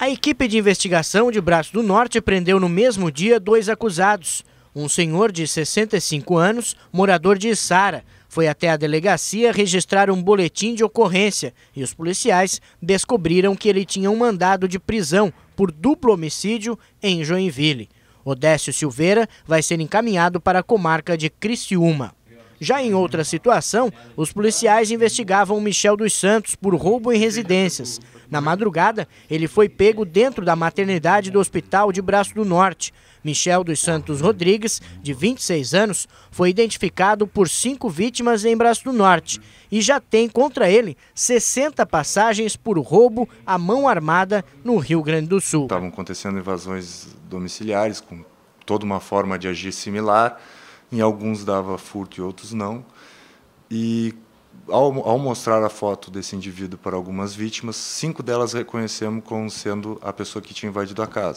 A equipe de investigação de Braço do Norte prendeu no mesmo dia dois acusados. Um senhor de 65 anos, morador de Sara, foi até a delegacia registrar um boletim de ocorrência e os policiais descobriram que ele tinha um mandado de prisão por duplo homicídio em Joinville. Odécio Silveira vai ser encaminhado para a comarca de Criciúma. Já em outra situação, os policiais investigavam Michel dos Santos por roubo em residências. Na madrugada, ele foi pego dentro da maternidade do hospital de Braço do Norte. Michel dos Santos Rodrigues, de 26 anos, foi identificado por cinco vítimas em Braço do Norte e já tem contra ele 60 passagens por roubo à mão armada no Rio Grande do Sul. Estavam acontecendo invasões domiciliares com toda uma forma de agir similar em alguns dava furto e outros não. E ao, ao, mostrar a foto desse indivíduo para algumas vítimas, cinco delas reconhecemos como sendo a pessoa que tinha invadido a casa.